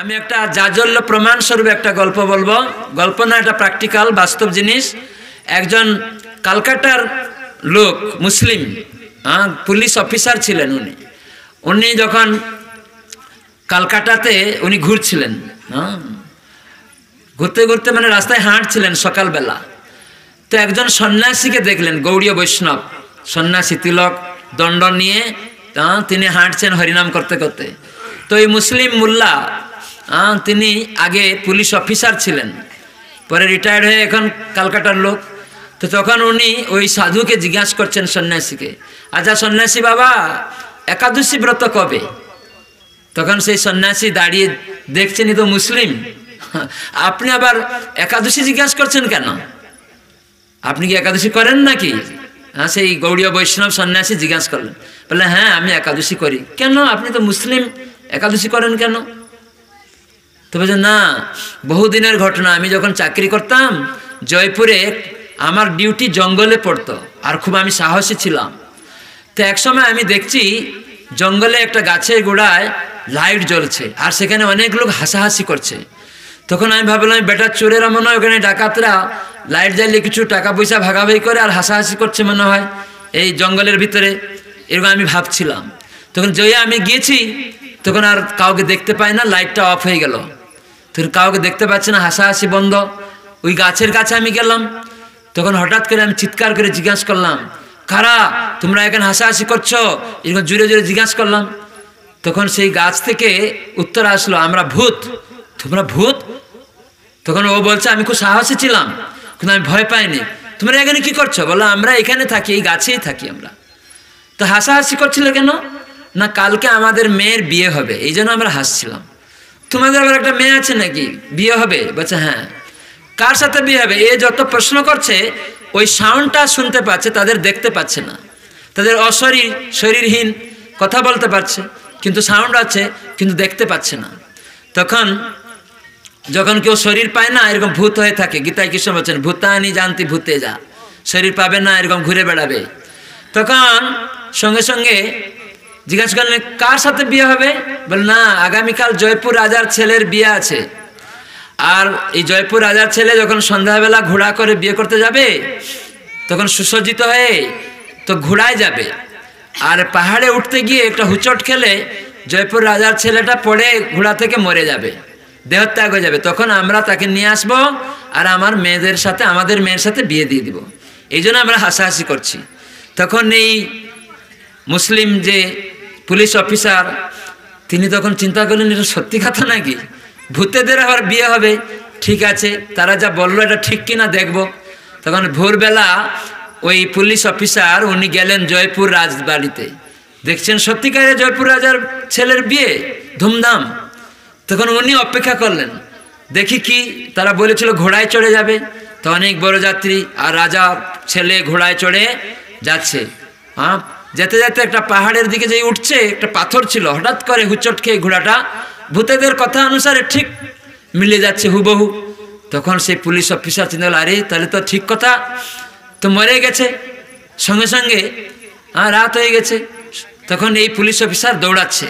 আমি একটা জাজল্য প্রমাণস্বরূপ একটা গল্প বলবো গল্প না এটা প্র্যাকটিক্যাল বাস্তব জিনিস একজন কালকাটার লোক মুসলিম হ্যাঁ পুলিশ অফিসার ছিলেন উনি উনি যখন কালকাটাতে উনি ঘুরছিলেন হ্যাঁ ঘুরতে ঘুরতে মানে রাস্তায় হাঁটছিলেন সকালবেলা তো একজন সন্ন্যাসীকে দেখলেন গৌড়ীয় বৈষ্ণব সন্ন্যাসী তিলক দণ্ড নিয়ে তিনি হাঁটছেন হরিনাম করতে করতে তো এই মুসলিম মোল্লা তিনি আগে পুলিশ অফিসার ছিলেন পরে রিটায়ার্ড হয়ে এখন কালকাটার লোক তো তখন উনি ওই সাধুকে জিজ্ঞাসা করছেন সন্ন্যাসীকে আচ্ছা সন্ন্যাসী বাবা একাদশী ব্রত কবে তখন সেই সন্ন্যাসী দাঁড়িয়ে দেখছেন তো মুসলিম আপনি আবার একাদশী জিজ্ঞাসা করছেন কেন আপনি কি একাদশী করেন নাকি হ্যাঁ সেই গৌড়ীয় বৈষ্ণব সন্ন্যাসী জিজ্ঞাসা করলেন বললেন হ্যাঁ আমি একাদশী করি কেন আপনি তো মুসলিম একাদশী করেন কেন তো বলছে না বহুদিনের ঘটনা আমি যখন চাকরি করতাম জয়পুরে আমার ডিউটি জঙ্গলে পড়তো আর খুব আমি সাহসী ছিলাম তো একসময় আমি দেখছি জঙ্গলে একটা গাছের গোড়ায় লাইট জ্বলছে আর সেখানে অনেক লোক হাসাহাসি করছে তখন আমি ভাবলাম বেটার চোরের মনে হয় ওখানে ডাকাতরা লাইট জ্বালিয়ে কিছু টাকা পয়সা ভাগাভাগি করে আর হাসাহাসি করছে মনে হয় এই জঙ্গলের ভিতরে এরকম আমি ভাবছিলাম তখন জয়ে আমি গিয়েছি তখন আর কাউকে দেখতে পাই না লাইটটা অফ হয়ে গেল তোর কাউকে দেখতে পাচ্ছি না হাসাহাসি বন্ধ ওই গাছের কাছে আমি গেলাম তখন হঠাৎ করে আমি চিৎকার করে জিজ্ঞাসা করলাম কারা তোমরা এখানে হাসাহাসি করছো এরকম জুড়ে জুড়ে জিজ্ঞাসা করলাম তখন সেই গাছ থেকে উত্তর আসলো আমরা ভূত তোমরা ভূত তখন ও বলছে আমি খুব সাহসী ছিলাম কিন্তু আমি ভয় পাইনি তোমরা এখানে কি করছো বলো আমরা এখানে থাকি এই গাছেই থাকি আমরা তো হাসাহাসি করছিল কেন না কালকে আমাদের মেয়ের বিয়ে হবে এই জন্য আমরা হাসছিলাম তোমাদের আবার একটা মেয়ে আছে নাকি বিয়ে হবে বলছে হ্যাঁ কার সাথে বিয়ে হবে এ যত প্রশ্ন করছে ওই সাউন্ডটা শুনতে পাচ্ছে তাদের দেখতে পাচ্ছে না তাদের অশরীর শরীরহীন কথা বলতে পারছে কিন্তু সাউন্ড আছে কিন্তু দেখতে পাচ্ছে না তখন যখন কেউ শরীর পায় না এরকম ভূত হয়ে থাকে গীতায় কৃষ্ণ বলছেন ভূতানি জানতি ভূতে যা শরীর পাবে না এরকম ঘুরে বেড়াবে তখন সঙ্গে সঙ্গে জিজ্ঞাসা করলেন কার সাথে বিয়ে হবে বল না আগামীকাল জয়পুর রাজার ছেলের বিয়ে আছে আর এই জয়পুর রাজার ছেলে যখন সন্ধ্যাবেলা ঘোড়া করে বিয়ে করতে যাবে তখন সুসজ্জিত হয়ে তো ঘোড়ায় যাবে আর পাহাড়ে উঠতে গিয়ে একটা হুচট খেলে জয়পুর রাজার ছেলেটা পড়ে ঘোড়া থেকে মরে যাবে দেহত্যাগ হয়ে যাবে তখন আমরা তাকে নিয়ে আসব আর আমার মেয়েদের সাথে আমাদের মেয়ের সাথে বিয়ে দিয়ে দিব এই জন্য আমরা হাসাহাসি করছি তখন এই মুসলিম যে পুলিশ অফিসার তিনি তখন চিন্তা করলেন এটা সত্যি কথা নাকি ভূতেদের আবার বিয়ে হবে ঠিক আছে তারা যা বললো এটা ঠিক কিনা দেখব তখন ভোরবেলা ওই পুলিশ অফিসার উনি গেলেন জয়পুর রাজবাড়িতে দেখছেন সত্যিকারে জয়পুর রাজার ছেলের বিয়ে ধুমধাম তখন উনি অপেক্ষা করলেন দেখি কি তারা বলেছিল ঘোড়ায় চড়ে যাবে তো অনেক বড় যাত্রী আর রাজা ছেলে ঘোড়ায় চড়ে যাচ্ছে হ্যাঁ যেতে যেতে একটা পাহাড়ের দিকে যে উঠছে একটা পাথর ছিল হঠাৎ করে হুচট খেয়ে ঘোড়াটা ভূতেদের কথা অনুসারে ঠিক মিলে যাচ্ছে হুবহু তখন সেই পুলিশ অফিসার চিন্তা আরে তাহলে তো ঠিক কথা তো মরে গেছে সঙ্গে সঙ্গে রাত হয়ে গেছে তখন এই পুলিশ অফিসার দৌড়াচ্ছে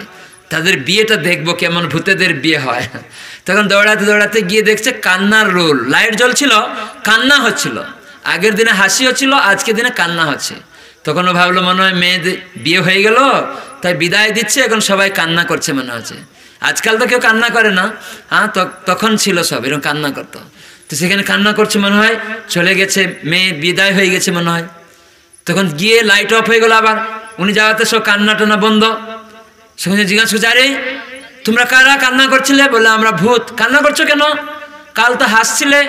তাদের বিয়েটা দেখবো কেমন ভূতেদের বিয়ে হয় তখন দৌড়াতে দৌড়াতে গিয়ে দেখছে কান্নার রোল লাইট জ্বলছিল কান্না হচ্ছিল আগের দিনে হাসি হচ্ছিল আজকের দিনে কান্না হচ্ছে তখন ও ভাবলো মনে হয় মেয়ে বিয়ে হয়ে গেল তাই বিদায় দিচ্ছে এখন সবাই কান্না করছে মনে হচ্ছে আজকাল তো কেউ কান্না করে না হ্যাঁ তখন ছিল সব এরকম কান্না করতো তো সেখানে কান্না করছে মনে হয় চলে গেছে মেয়ে বিদায় হয়ে গেছে মনে হয় তখন গিয়ে লাইট অফ হয়ে গেল আবার উনি যাওয়াতে সব কান্না টানা বন্ধ সেখানে জিজ্ঞাসা করছে আরে তোমরা কারা কান্না করছিলে বলে আমরা ভূত কান্না করছো কেন কাল তো হাসছিলে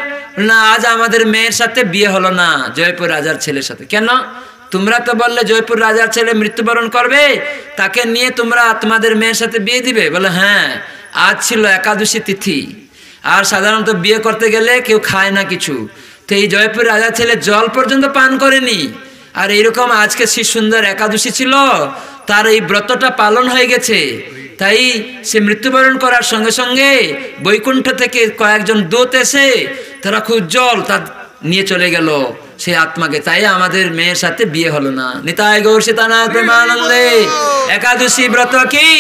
না আজ আমাদের মেয়ের সাথে বিয়ে হলো না জয়পুর রাজার ছেলের সাথে কেন তোমরা তো বললে জয়পুর রাজার ছেলে মৃত্যুবরণ করবে তাকে নিয়ে তোমরা তোমাদের মেয়ের সাথে বিয়ে দিবে বলে হ্যাঁ আজ ছিল একাদশী তিথি আর সাধারণত বিয়ে করতে গেলে কেউ খায় না কিছু তো এই জয়পুর রাজার ছেলে জল পর্যন্ত পান করেনি আর এইরকম আজকে শ্রী সুন্দর একাদশী ছিল তার এই ব্রতটা পালন হয়ে গেছে তাই সে মৃত্যুবরণ করার সঙ্গে সঙ্গে বৈকুণ্ঠ থেকে কয়েকজন দূত এসে তারা খুব জল তা নিয়ে চলে গেল সে আত্মাকে চাই আমাদের মেয়ের সাথে বিয়ে হলো না নিতাই গৌরসিতানা প্রেমানন্দে একাদশী ব্রত কি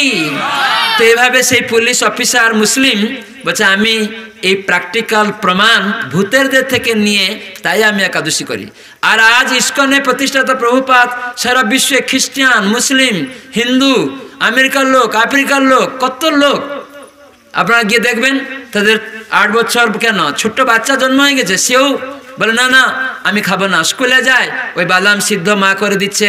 তো এভাবে সেই পুলিশ অফিসার মুসলিম বলছে আমি এই প্র্যাকটিক্যাল প্রমাণ ভূতেরদের থেকে নিয়ে তাই আমি একাদশী করি আর আজ ইস্কনে প্রতিষ্ঠাতা প্রভুপাত সারা বিশ্বে খ্রিস্টান মুসলিম হিন্দু আমেরিকার লোক আফ্রিকার লোক কত লোক আপনারা গিয়ে দেখবেন তাদের আট বছর কেন ছোট্ট বাচ্চা জন্ম হয়ে গেছে সেও বলে না না আমি খাবো না স্কুলে যায় ওই বাদাম সিদ্ধ মা করে দিচ্ছে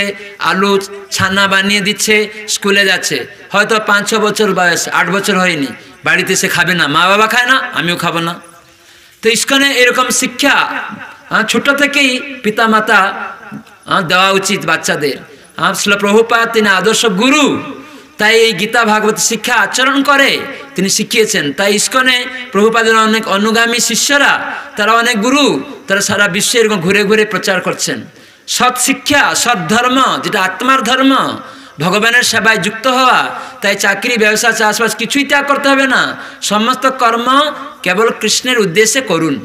আলু ছানা বানিয়ে দিচ্ছে স্কুলে যাচ্ছে হয়তো পাঁচ ছ বছর বয়স আট বছর হয়নি বাড়িতে সে খাবে না মা বাবা খায় না আমিও খাবো না তো ইস্কনে এরকম শিক্ষা ছোট থেকেই পিতা মাতা দেওয়া উচিত বাচ্চাদের শ্রীল প্রভুপাত তিনি আদর্শ গুরু তাই এই গীতা ভাগবত শিক্ষা আচরণ করে তিনি শিখিয়েছেন তাই ইস্কনে প্রভুপাদের অনেক অনুগামী শিষ্যরা তারা অনেক গুরু তারা সারা বিশ্বে এরকম ঘুরে ঘুরে প্রচার করছেন সৎ শিক্ষা সৎ ধর্ম যেটা আত্মার ধর্ম ভগবানের সেবায় যুক্ত হওয়া তাই চাকরি ব্যবসা চাষবাস কিছুই ত্যাগ করতে হবে না সমস্ত কর্ম কেবল কৃষ্ণের উদ্দেশ্যে করুন